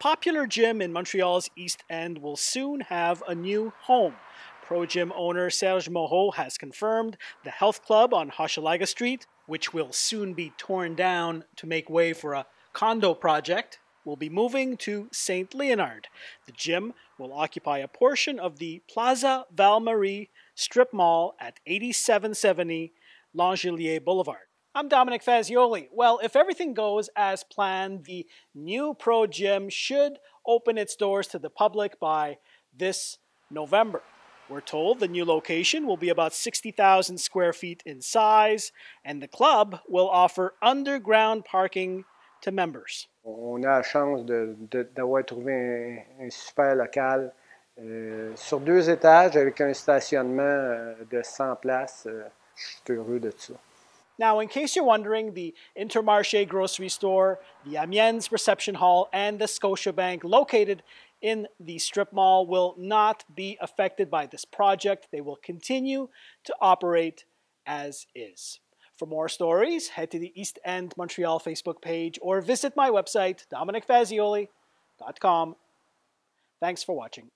popular gym in Montreal's East End will soon have a new home. Pro Gym owner Serge Moreau has confirmed the health club on Hochelaga Street, which will soon be torn down to make way for a condo project, will be moving to St. Leonard. The gym will occupy a portion of the Plaza Valmarie strip mall at 8770 Langelier Boulevard. I'm Dominic Fazioli. Well, if everything goes as planned, the new Pro Gym should open its doors to the public by this November. We're told the new location will be about 60,000 square feet in size, and the club will offer underground parking to members. On a la chance d'avoir trouvé un, un, super local euh, sur deux étages avec un stationnement euh, de 100 places. Euh, je suis heureux de ça. Now, in case you're wondering, the Intermarché grocery store, the Amiens reception hall, and the Scotiabank located in the strip mall will not be affected by this project. They will continue to operate as is. For more stories, head to the East End Montreal Facebook page or visit my website, DominicFazioli.com. Thanks for watching.